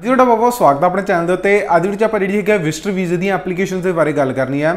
ਜੀ ਤੁਹਾਡਾ ਬਹੁਤ ਸਵਾਗਤ ਹੈ ਆਪਣੇ ਚੈਨਲ ਦੇ ਉੱਤੇ ਅੱਜ ਵਿੱਚ ਆਪਾਂ ਜਿਹੜੀ ਹੈਗੀ ਵਿਜ਼ਟਰ ਵੀਜ਼ੇ ਦੀਆਂ ਐਪਲੀਕੇਸ਼ਨਸ ਦੇ ਬਾਰੇ ਗੱਲ ਕਰਨੀ ਆ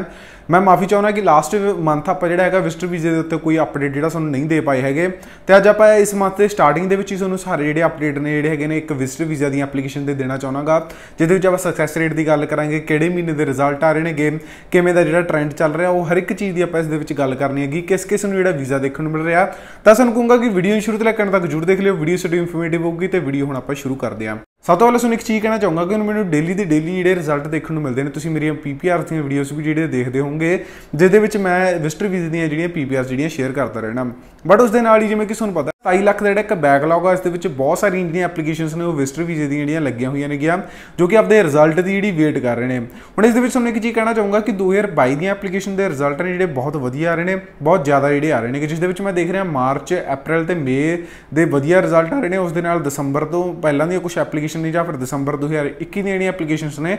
ਮੈਂ ਮਾਫੀ ਚਾਹੁੰਦਾ ਕਿ ਲਾਸਟ ਮੰਥ ਆਪਾਂ ਜਿਹੜਾ ਹੈਗਾ ਵਿਜ਼ਟਰ ਵੀਜ਼ੇ ਦੇ ਉੱਤੇ ਕੋਈ ਅਪਡੇਟ ਜਿਹੜਾ ਤੁਹਾਨੂੰ ਨਹੀਂ ਦੇ ਪਾਏ ਹੈਗੇ ਤੇ ਅੱਜ ਆਪਾਂ ਇਸ ਮੰਥ ਦੇ ਸਟਾਰਟਿੰਗ ਦੇ ਵਿੱਚ ਹੀ ਤੁਹਾਨੂੰ ਸਾਰੇ ਜਿਹੜੇ ਅਪਡੇਟ ਨੇ ਜਿਹੜੇ ਹੈਗੇ ਨੇ ਇੱਕ ਵਿਜ਼ਟਰ ਵੀਜ਼ਾ ਦੀ ਐਪਲੀਕੇਸ਼ਨ ਤੇ ਦੇਣਾ ਚਾਹੁੰਦਾਗਾ ਜਿਹਦੇ ਵਿੱਚ ਆਪਾਂ ਸਕਸੈਸ ਰੇਟ ਦੀ ਗੱਲ ਕਰਾਂਗੇ ਕਿਹੜੇ ਮਹੀਨੇ ਦੇ ਰਿਜ਼ਲਟ ਆ ਰਹੇ ਨੇਗੇ ਕਿਵੇਂ ਦਾ ਜਿਹੜਾ ਟ੍ਰੈਂਡ ਚੱਲ ਰਿਹਾ ਉਹ ਹਰ ਇੱਕ ਚੀਜ਼ ਦੀ ਆਪਾਂ ਇਸ ਦੇ ਵਿੱਚ ਗੱਲ ਕਰਨੀ ਹੈਗੀ ਕਿਸ ਕਿਸ ਨੂੰ ਜਿਹੜਾ ਵੀਜ਼ਾ ਦੇਖਣ ਨੂੰ ਮਿਲ ਰਿਹਾ ਤਾਂ ਸਾਨੂੰ ਕਹੂੰਗਾ ਕਿ ਵੀਡੀਓ ਸ਼ੁਰੂ ਤੋਂ ਲੈ ਕੇ ਅੰਤ ਤੱਕ ਜੁੜ ਦੇਖ ਲਿਓ ਵੀਡੀਓ ਸਾਡੀ ਇਨਫੋਰਮੇਟਿਵ ਹੋਊਗੀ ਤੇ ਵੀਡੀਓ ਹੁਣ ਆਪਾਂ ਸ਼ੁਰੂ ਕਰਦੇ ਹਾਂ ਸਭ ਤੋਂ ਪਹਿਲਾਂ ਤੁਹਾਨੂੰ ਇੱਕ ਚੀਜ਼ ਕਹਿਣਾ ਚਾਹੂੰਗਾ ਕਿ ਮੈਨੂੰ ਡੇਲੀ ਦੇ ਡੇਲੀ ਜਿਹੜੇ ਰਿਜ਼ਲਟ ਦੇਖਣ ਨੂੰ ਮਿਲਦੇ ਨੇ ਤੁਸੀਂ ਮੇਰੀਆਂ ਪੀਪੀਆਰ ਦੀਆਂ ਵੀਡੀਓਜ਼ ਵੀ ਜਿਹੜੇ ਦੇਖਦੇ ਹੋਵੋਗੇ ਹੋਣਗੇ ਜਿਹਦੇ ਵਿੱਚ ਮੈਂ ਵਿਜ਼ਟਰ ਵੀਜ਼ੇ ਦੀਆਂ ਜਿਹੜੀਆਂ ਪੀਪੀਆਰ ਜਿਹੜੀਆਂ ਸ਼ੇਅਰ ਕਰਦਾ ਰਹਿਣਾ ਬਟ ਉਸ ਦੇ ਨਾਲ ਹੀ ਜਿਵੇਂ ਕਿ ਤੁਹਾਨੂੰ ਪਤਾ 27 ਲੱਖ ਦਾ ਜਿਹੜਾ ਇੱਕ ਬੈਕਲੌਗ ਆ ਇਸ ਦੇ ਵਿੱਚ ਬਹੁਤ ਸਾਰੀਆਂ ਜਿਹੜੀਆਂ ਐਪਲੀਕੇਸ਼ਨਸ ਨੇ ਉਹ ਵਿਜ਼ਟਰ ਵੀਜ਼ੇ ਦੀਆਂ ਜਿਹੜੀਆਂ ਲੱਗੀਆਂ ਹੋਈਆਂ ਨੇ ਗਿਆ ਜੋ ਕਿ ਆਪਦੇ ਰਿਜ਼ਲਟ ਦੀ ਜਿਹੜੀ ਵੇਟ ਕਰ ਰਹੇ ਨੇ ਹੁਣ ਇਸ ਦੇ ਵਿੱਚ ਤੁਹਾਨੂੰ ਇੱਕ ਚੀਜ਼ ਕਹਿਣਾ ਚਾਹੂੰਗਾ ਕਿ 2022 ਦੀਆਂ ਐਪਲੀਕੇਸ਼ਨ ਦੇ ਰਿਜ਼ਲਟ ਨੇ ਜਿਹੜੇ ਬਹੁਤ ਵਧੀਆ ਆ ਰਹੇ ਨੇ ਬਹੁਤ ਜ਼ਿਆਦਾ ਜਿਹੜੇ ਆ ਰਹੇ ਨੇ ਕਿ ਜਿਸ ਦੇ ਵਿੱਚ ਮੈਂ ਦੇਖ ਰਿਹਾ ਮਾਰਚ ਅਪ੍ਰੈਲ ਤੇ ਮੇ ਦੇ ਵਧੀਆ ਰਿਜ਼ਲਟ ਆ ਰਹੇ ਨੇ ਉਸ ਦੇ ਨਾਲ ਦਸੰਬਰ ਤੋਂ ਪਹਿਲਾਂ ਦੀਆਂ ਕੁਝ ਐਪਲੀਕੇਸ਼ਨ ਨੇ ਜਾਂ ਫਿਰ ਦਸੰਬਰ 2021 ਦੀਆਂ ਜਿਹੜੀਆਂ ਐਪਲੀਕੇਸ਼ਨਸ ਨੇ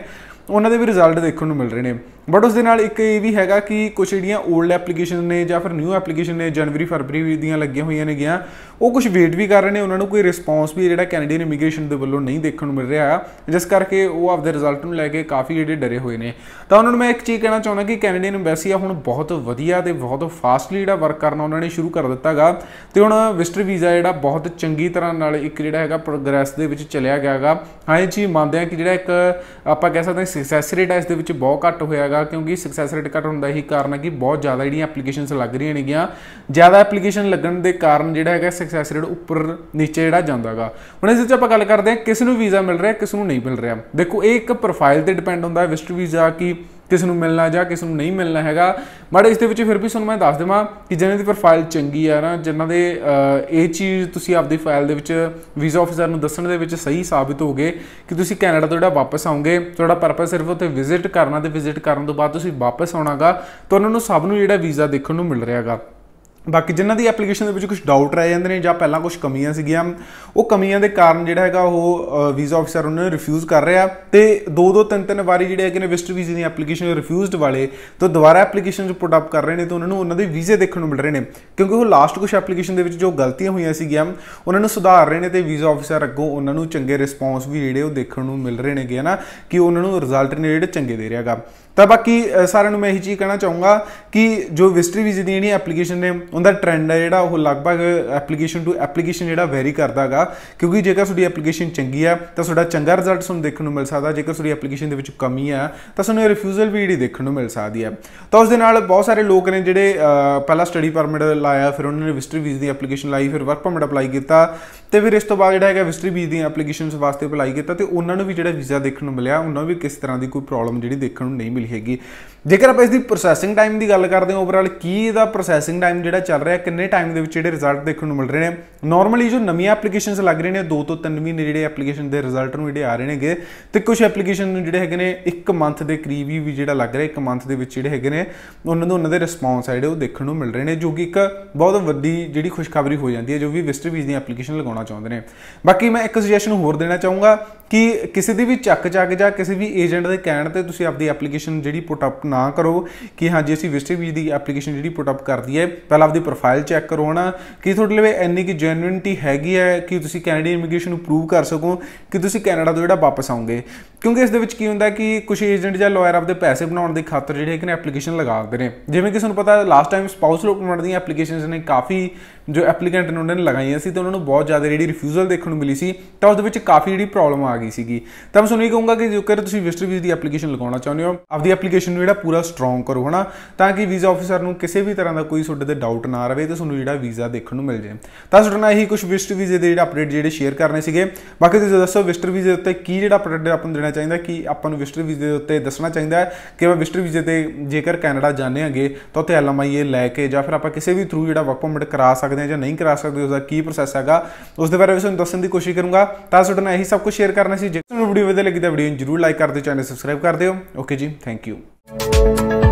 ਉਹਨਾਂ ਦੇ ਵੀ ਰਿਜ਼ਲਟ ਦੇਖਣ ਨੂੰ ਮਿਲ ਰਹੇ ਨੇ ਬਟ ਉਸ ਦੇ ਨਾਲ ਇੱਕ ਇਹ ਵੀ ਹੈਗਾ ਕਿ ਕੁਝ ਜਿਹੜੀਆਂ 올ਡ ਐਪਲੀਕੇਸ਼ਨ ਨੇ ਜਾਂ ਫਿਰ ਨਿਊ ਐਪਲੀਕੇਸ਼ਨ ਨੇ ਜਨਵਰੀ ਫਰਵਰੀ ਦੀਆਂ ਲੱਗੀਆਂ ਹੋਈਆਂ ਨੇ ਗਿਆ ਉਹ ਕੁਝ ਵੇਟ ਵੀ ਕਰ ਰਹੇ ਨੇ ਉਹਨਾਂ ਨੂੰ ਕੋਈ ਰਿਸਪੌਂਸ ਵੀ ਜਿਹੜਾ ਕੈਨੇਡੀਅਨ ਇਮੀਗ੍ਰੇਸ਼ਨ ਦੇ ਵੱਲੋਂ ਨਹੀਂ ਦੇਖਣ ਨੂੰ ਮਿਲ ਰਿਹਾ ਜਿਸ ਕਰਕੇ ਉਹ ਆਪਦੇ ਰਿਜ਼ਲਟ ਨੂੰ ਲੈ ਕੇ ਕਾਫੀ ਜਿਹੜੇ ਡਰੇ ਹੋਏ ਨੇ ਤਾਂ ਉਹਨਾਂ ਨੂੰ ਮੈਂ ਇੱਕ ਚੀਜ਼ ਕਹਿਣਾ ਚਾਹੁੰਦਾ ਕਿ ਕੈਨੇਡੀਅਨ ਐਮਬੈਸੀ ਆ ਹੁਣ ਬਹੁਤ ਵਧੀਆ ਤੇ ਬਹੁਤ ਫਾਸਟਲੀ ਜਿਹੜਾ ਵਰਕ ਕਰਨਾ ਉਹਨਾਂ ਨੇ ਸ਼ੁਰੂ ਕਰ ਦਿੱਤਾਗਾ ਤੇ ਹੁਣ ਵਿਜ਼ਟਰ ਵੀਜ਼ਾ ਜਿਹੜਾ ਬਹੁਤ ਚੰਗੀ ਤਰ੍ਹਾਂ ਨਾਲ ਇੱਕ ਜਿਹੜਾ ਹੈਗਾ ਪ੍ਰੋਗਰੈਸ ਦੇ ਵਿੱਚ ਚੱਲਿਆ ਗਿਆਗਾ ਹਾਂ ਇਹ ਚੀਜ਼ ਮੰਨਦੇ ਆ ਕਿ ਜਿਹੜਾ ਇੱਕ ਆਪਾਂ ਕਹਿ ਸਕਦੇ ਹਾਂ ਸਕਸੈਸ ਰੇਟ ਇਸ ਦੇ ਵਿੱਚ ਬਹੁਤ ਘੱਟ ਹੋਇਆਗਾ ਕਿਉਂਕਿ ਸਕਸੈਸ ਰੇਟ ਘਟਣ ਹੁੰਦਾ ਹੀ ਕਾਰਨ ਹੈ ਕਿ ਬਹੁਤ ਜ਼ਿਆਦਾ ਜਿਹੜੀਆਂ ਐਪਲੀਕੇਸ਼ਨਸ ਲੱਗ ਰਹੀਆਂ ਨੇਗੀਆਂ ਜ਼ਿਆਦਾ ਐਪਲੀਕੇਸ਼ਨ ਲੱਗਣ ਦੇ ਕਾਰਨ ਜਿਹੜਾ ਹੈਗਾ ਸਕਸੈਸ ਰੇਟ ਉੱਪਰ ਨੀਚੇ ਜਿਹੜਾ ਜਾਂਦਾਗਾ ਹੁਣ ਇਸ ਵਿੱਚ ਆਪਾਂ ਗੱਲ ਕਰਦੇ ਹਾਂ ਕਿਸ ਨੂੰ ਵੀਜ਼ਾ ਮਿਲ ਰਿਹਾ ਕਿਸ ਨੂੰ ਨਹੀਂ ਮਿਲ ਰਿਹਾ ਦੇਖੋ ਇਹ ਇੱਕ ਪ੍ਰੋਫਾਈਲ ਤੇ ਡਿਪੈਂਡ ਹੁੰਦਾ ਹੈ ਵਿਸਟ ਵੀਜ਼ਾ ਕਿ ਕਿਸ ਨੂੰ ਮਿਲਣਾ ਜਾਂ ਕਿਸ ਨੂੰ ਨਹੀਂ ਮਿਲਣਾ ਹੈਗਾ ਬਟ ਇਸ ਦੇ ਵਿੱਚ ਫਿਰ ਵੀ ਤੁਹਾਨੂੰ ਮੈਂ ਦੱਸ ਦੇਵਾਂ ਕਿ ਜਿਹਨਾਂ ਦੀ ਪ੍ਰੋਫਾਈਲ ਚੰਗੀ ਆ ਨਾ ਜਿਨ੍ਹਾਂ ਦੇ ਇਹ ਚੀਜ਼ ਤੁਸੀਂ ਆਪਦੀ ਫਾਈਲ ਦੇ ਵਿੱਚ ਵੀਜ਼ਾ ਆਫੀਸਰ ਨੂੰ ਦੱਸਣ ਦੇ ਵਿੱਚ ਸਹੀ ਸਾਬਿਤ ਹੋਗੇ ਕਿ ਤੁਸੀਂ ਕੈਨੇਡਾ ਤੋਂ ਜਿਹੜਾ ਵਾਪਸ ਆਉਂਗੇ ਤੁਹਾਡਾ ਪਰਪਸ ਸਿਰਫ ਉੱਥੇ ਵਿਜ਼ਿਟ ਕਰਨਾ ਤੇ ਵਿਜ਼ਿਟ ਕਰਨ ਤੋਂ ਬਾਅਦ ਤੁਸੀਂ ਵਾਪਸ ਆਉਣਾਗਾ ਤਾਂ ਉਹਨਾਂ ਨੂੰ ਸਭ ਨੂੰ ਜਿਹੜਾ ਵੀਜ਼ਾ ਦੇਖਣ ਨੂੰ ਮਿਲ ਰਿਹਾਗਾ ਬਾਕੀ ਜਿਨ੍ਹਾਂ ਦੀ ਐਪਲੀਕੇਸ਼ਨ ਦੇ ਵਿੱਚ ਕੁਝ ਡਾਊਟ ਰਹਿ ਜਾਂਦੇ ਨੇ ਜਾਂ ਪਹਿਲਾਂ ਕੁਝ ਕਮੀਆਂ ਸੀਗੀਆਂ ਉਹ ਕਮੀਆਂ ਦੇ ਕਾਰਨ ਜਿਹੜਾ ਹੈਗਾ ਉਹ ਵੀਜ਼ਾ ਆਫੀਸਰ ਉਹਨੇ ਰਿਫਿਊਜ਼ ਕਰ ਰਿਹਾ ਤੇ ਦੋ ਦੋ ਤਿੰਨ ਤਿੰਨ ਵਾਰੀ ਜਿਹੜੇ ਹੈਗੇ ਨੇ ਵਿਸਟ ਵੀਜ਼ੇ ਦੀ ਐਪਲੀਕੇਸ਼ਨ ਰਿਫਿਊਜ਼ਡ ਵਾਲੇ ਤੋਂ ਦੁਬਾਰਾ ਐਪਲੀਕੇਸ਼ਨ ਚ ਪੁੱਟ ਅਪ ਕਰ ਰਹੇ ਨੇ ਤਾਂ ਉਹਨਾਂ ਨੂੰ ਉਹਨਾਂ ਦੇ ਵੀਜ਼ੇ ਦੇਖਣ ਨੂੰ ਮਿਲ ਰਹੇ ਨੇ ਕਿਉਂਕਿ ਉਹ ਲਾਸਟ ਕੁਝ ਐਪਲੀਕੇਸ਼ਨ ਦੇ ਵਿੱਚ ਜੋ ਗਲਤੀਆਂ ਹੋਈਆਂ ਸੀਗੀਆਂ ਉਹਨਾਂ ਨੂੰ ਸੁਧਾਰ ਰਹੇ ਨੇ ਤੇ ਵੀਜ਼ਾ ਆਫੀਸਰ ਅੱਗੋਂ ਉਹਨਾਂ ਨੂੰ ਚੰਗੇ ਰਿਸਪੌਂਸ ਵੀ ਜਿਹੜੇ ਉਹ ਦੇਖਣ ਨੂੰ ਮਿਲ ਰਹੇ ਨੇਗੇ ਹਨਾ ਕਿ ਉਹਨਾਂ ਨੂੰ ਰਿਜ਼ਲਟ ਨੇ ਜਿਹੜੇ ਚੰਗੇ ਦੇ ਰਿਹਾਗਾ ਤਾਂ ਬਾਕੀ ਸਾਰਿਆਂ ਨੂੰ ਮੈਂ ਇਹੀ ਚੀਜ਼ ਕਹਿਣਾ ਚਾਹੂੰਗਾ ਕਿ ਜੋ ਵਿਸਟਰੀ ਵੀਜ਼ੇ ਦੀ ਜਿਹੜੀ ਐਪਲੀਕੇਸ਼ਨ ਨੇ ਉਹਦਾ ਟ੍ਰੈਂਡ ਹੈ ਜਿਹੜਾ ਉਹ ਲਗਭਗ ਐਪਲੀਕੇਸ਼ਨ ਟੂ ਐਪਲੀਕੇਸ਼ਨ ਜਿਹੜਾ ਵੈਰੀ ਕਰਦਾਗਾ ਕਿਉਂਕਿ ਜੇਕਰ ਤੁਹਾਡੀ ਐਪਲੀਕੇਸ਼ਨ ਚੰਗੀ ਆ ਤਾਂ ਤੁਹਾਡਾ ਚੰਗਾ ਰਿਜ਼ਲਟ ਤੁਹਾਨੂੰ ਦੇਖਣ ਨੂੰ ਮਿਲ ਸਕਦਾ ਜੇਕਰ ਤੁਹਾਡੀ ਐਪਲੀਕੇਸ਼ਨ ਦੇ ਵਿੱਚ ਕਮੀ ਆ ਤਾਂ ਤੁਹਾਨੂੰ ਰਿਫਿਊਜ਼ਲ ਵੀ ਜਿਹੜੀ ਦੇਖਣ ਨੂੰ ਮਿਲ ਸਕਦੀ ਆ ਤਾਂ ਉਸ ਦੇ ਨਾਲ ਬਹੁਤ ਸਾਰੇ ਲੋਕ ਨੇ ਜਿਹੜੇ ਪਹਿਲਾਂ ਸਟੱਡੀ ਪਰਮਿਟ ਲਾਇਆ ਫਿਰ ਉਹਨਾਂ ਨੇ ਵਿਸਟਰੀ ਵੀਜ਼ੇ ਦੀ ਐਪਲੀਕੇਸ਼ਨ ਲਾਈ ਫਿਰ ਵਰਕ ਪਰਮਿਟ ਅਪਲਾਈ ਕੀਤਾ ਤੇ ਫਿਰ ਇਸ ਤੋਂ ਬਾਅਦ ਜਿਹੜਾ ਹੈਗਾ ਵਿਸਟਰੀ ਵੀਜ਼ੇ ਦੀਆਂ ਐਪਲੀਕੇਸ਼ਨਸ ਵਾਸਤੇ ਅਪਲਾਈ ਕੀਤਾ ਤੇ ਉਹਨਾਂ ਨੂੰ ਵੀ ਜਿਹੜਾ ਵੀਜ਼ਾ ਦੇਖਣ ਨੂੰ ਮਿਲਿਆ ਉਹਨਾਂ ਨੂੰ ਵੀ ਕਿਸ ਤਰ੍ਹਾਂ ਦੀ ਕੋਈ ਪ੍ਰੋਬਲਮ ਜਿਹੜੀ ਦੇਖਣ ਨੂੰ ਨਹੀਂ ਮਿਲੀ ਅਵੇਲੇਬਲ ਹੈਗੀ ਜੇਕਰ ਆਪਾਂ ਇਸ ਦੀ ਪ੍ਰੋਸੈਸਿੰਗ ਟਾਈਮ ਦੀ ਗੱਲ ਕਰਦੇ ਹਾਂ ਓਵਰਆਲ ਕੀ ਇਹਦਾ ਪ੍ਰੋਸੈਸਿੰਗ ਟਾਈਮ ਜਿਹੜਾ ਚੱਲ ਰਿਹਾ ਕਿੰਨੇ ਟਾਈਮ ਦੇ ਵਿੱਚ ਜਿਹੜੇ ਰਿਜ਼ਲਟ ਦੇਖਣ ਨੂੰ ਮਿਲ ਰਹੇ ਨੇ ਨਾਰਮਲੀ ਜੋ ਨਵੀਆਂ ਐਪਲੀਕੇਸ਼ਨਸ ਲੱਗ ਰਹੇ ਨੇ 2 ਤੋਂ 3 ਮਹੀਨੇ ਜਿਹੜੇ ਐਪਲੀਕੇਸ਼ਨ ਦੇ ਰਿਜ਼ਲਟ ਨੂੰ ਜਿਹੜੇ ਆ ਰਹੇ ਨੇਗੇ ਤੇ ਕੁਝ ਐਪਲੀਕੇਸ਼ਨ ਨੂੰ ਜਿਹੜੇ ਹੈਗੇ ਨੇ 1 ਮੰਥ ਦੇ ਕਰੀਬ ਵੀ ਜਿਹੜਾ ਲੱਗ ਰਿਹਾ 1 ਮੰਥ ਦੇ ਵਿੱਚ ਜਿਹੜੇ ਹੈਗੇ ਨੇ ਉਹਨਾਂ ਨੂੰ ਉਹਨਾਂ ਦੇ ਰਿਸਪੌਂਸ ਆ ਜਿਹੜੇ ਉਹ ਦੇਖਣ ਨੂੰ ਮਿਲ ਰਹੇ ਨੇ ਜੋ ਕਿ ਇੱਕ ਬਹੁਤ ਵੱਡੀ ਜਿਹੜੀ ਖੁਸ਼ਖਬਰੀ ਹੋ ਜਾਂਦੀ ਹੈ ਜੋ ਵੀ ਵਿਸਟਰ ਵੀਜ਼ ਦੀ ਐਪਲੀਕੇਸ਼ਨ ਲਗਾਉਣਾ ਚਾਹੁੰਦੇ ਨੇ ਬਾਕੀ ਮੈਂ ਇੱਕ ਸੁਜੈਸ਼ਨ ਹੋਰ ਦੇਣਾ ਚਾਹੂੰਗਾ ਕਿ ਕਿਸੇ ਦੀ ਵੀ ਚੱਕ ਚੱਕ ਜਾਂ ਕਿਸੇ ਵੀ ਏਜੰਟ ਦੇ ਕਹਿਣ ਤੇ ਤੁਸੀਂ ਆਪਦੀ ਐਪਲੀਕੇਸ਼ਨ ਜਿਹੜੀ ਪੁੱਟ ਅਪ ਨਾ ਕਰੋ ਕਿ ਹਾਂਜੀ ਅਸੀਂ ਵਿਜ਼ਟਿੰਗ ਵੀਜ਼ੇ ਦੀ ਐਪਲੀਕੇਸ਼ਨ ਜਿਹੜੀ ਪੁੱਟ ਅਪ ਕਰਦੀ ਹੈ ਪਹਿਲਾਂ ਆਪਦੀ ਪ੍ਰੋਫਾਈਲ ਚੈੱਕ ਕਰੋ ਹਨਾ ਕਿ ਤੁਹਾਡੇ ਲਈ ਇੰਨੀ ਕਿ ਜੈਨੂਇਨਟੀ ਹੈਗੀ ਹੈ ਕਿ ਤੁਸੀਂ ਕੈਨੇਡੀਅਨ ਇਮੀਗ੍ਰੇਸ਼ਨ ਨੂੰ ਪ੍ਰੂਵ ਕਰ ਸਕੋ ਕਿ ਤੁਸੀਂ ਕੈਨੇਡਾ ਤੋਂ ਜਿਹੜਾ ਵਾਪਸ ਆਉਂਗੇ ਕਿਉਂਕਿ ਇਸ ਦੇ ਵਿੱਚ ਕੀ ਹੁੰਦਾ ਕਿ ਕੁਝ ਏਜੰਟ ਜਾਂ ਲਾਇਰ ਆਪਦੇ ਪੈਸੇ ਬਣਾਉਣ ਦੇ ਖਾਤਰ ਜਿਹੜੇ ਇੱਕ ਨੇ ਐਪਲੀਕੇਸ਼ਨ ਲਗਾ ਦਿੰਦੇ ਨੇ ਜਿਵੇਂ ਕਿ ਤੁਹਾਨੂੰ ਪਤਾ ਲਾਸਟ ਟਾਈਮ ਸਪਾਊਸ ਲੋਕ ਦੀਆਂ ਐਪਲੀਕੇਸ਼ਨਸ ਨੇ ਕਾਫੀ ਜੋ ਐਪਲੀਕੈਂਟ ਨੇ ਉਹਨਾਂ ਨੇ ਲਗਾਈਆਂ ਸੀ ਤੇ ਉਹਨਾਂ ਨੂੰ ਬਹੁਤ ਜ਼ਿਆਦਾ ਜਿਹੜੀ ਰਿਫਿਊਜ਼ਲ ਦੇਖਣ ਨੂੰ ਮਿਲੀ ਸੀ ਤਾਂ ਉਸ ਦੇ ਵਿੱਚ ਕਾਫੀ ਜਿਹੜੀ ਪ੍ਰੋਬਲਮ ਆ ਗਈ ਸੀਗੀ ਤਾਂ ਮੈਂ ਸੁਣੀ ਕਹੂੰਗਾ ਕਿ ਜੇਕਰ ਤੁਸੀਂ ਵਿਜ਼ਟਰ ਵੀਜ਼ ਦੀ ਐਪਲੀਕੇਸ਼ਨ ਲਗਾਉਣਾ ਚਾਹੁੰਦੇ ਹੋ ਆਪਦੀ ਐਪਲੀਕੇਸ਼ਨ ਨੂੰ ਜਿਹੜਾ ਪੂਰਾ ਸਟਰੋਂਗ ਕਰੋ ਹਨਾ ਤਾਂ ਕਿ ਵੀਜ਼ਾ ਆਫੀਸਰ ਨੂੰ ਕਿਸੇ ਵੀ ਤਰ੍ਹਾਂ ਦਾ ਕੋਈ ਤੁਹਾਡੇ ਤੇ ਡਾਊਟ ਨਾ ਰਵੇ ਤੇ ਤੁਹਾਨੂੰ ਜਿਹੜਾ ਵੀਜ਼ਾ ਦੇਖਣ ਨੂੰ ਮਿਲ ਜਾਏ ਤਾਂ ਤੁਹਾਡੇ ਨਾਲ ਇਹੀ ਕੁਝ ਵਿਜ਼ਟਰ ਵੀਜ਼ੇ ਦੇ ਜਿਹੜਾ ਅਪਡੇਟ ਜਿਹੜੇ ਸ਼ੇਅਰ ਕਰਨੇ ਸੀਗੇ ਬਾਕੀ ਤੁਸੀਂ ਦੱਸੋ ਵਿਜ਼ਟਰ ਵੀਜ਼ੇ ਉੱਤੇ ਕੀ ਜਿਹੜਾ ਅਪਡੇਟ ਆਪਾਂ ਨੂੰ ਦੇਣਾ ਚਾਹੀਦਾ ਕਿ ਆਪਾਂ ਨੂੰ ਵਿਜ਼ਟਰ ਵੀਜ਼ੇ ਦੇ ਉੱਤੇ ਦੱਸਣਾ ਚਾਹੀਦਾ ਕਿ ਮੈਂ ਵੀਜ਼ੇ ਤੇ ਜੇਕਰ ਕੈਨੇਡਾ ਜਾਣੇ ਹਾਂਗੇ ਤਾਂ ਉੱਥੇ ਐਲਐਮਆਈਏ ਲੈ ਕੇ ਜਾਂ ਫਿਰ ਆਪਾਂ ਕਿਸੇ ਵੀ ਥਰੂ ਜਿਹੜਾ ਵਰਕ ਪਰਮਿਟ ਕਰਾ ਸਕਦੇ ਹਾਂ ਜਾਂ ਨਹੀਂ ਕਰਾ ਸਕਦੇ ਉਸ ਦਾ ਕੀ ਪ੍ਰੋਸੈਸ ਹੈਗਾ ਉਸ ਦੇ ਬਾਰੇ ਵੀ ਤੁਹਾਨੂੰ ਦੱਸਣ ਦੀ ਕੋਸ਼ਿਸ਼ ਕਰੂੰਗਾ ਤਾਂ ਤੁਹਾਡੇ ਨਾਲ ਇਹੀ ਸਭ ਕੁਝ ਸ਼ੇਅਰ ਕਰਨਾ ਸੀ ਜੇ ਤੁਹਾਨੂੰ ਵੀਡੀਓ ਵਧੀਆ ਲੱਗੀ ਤਾਂ ਵੀਡੀਓ ਨੂੰ ਜਰੂਰ ਲਾਈਕ ਕਰ ਦਿਓ ਚੈਨਲ ਸਬਸਕ੍ਰਾਈਬ ਕਰ ਦਿਓ ਓਕੇ ਜੀ ਥੈਂਕ ਯੂ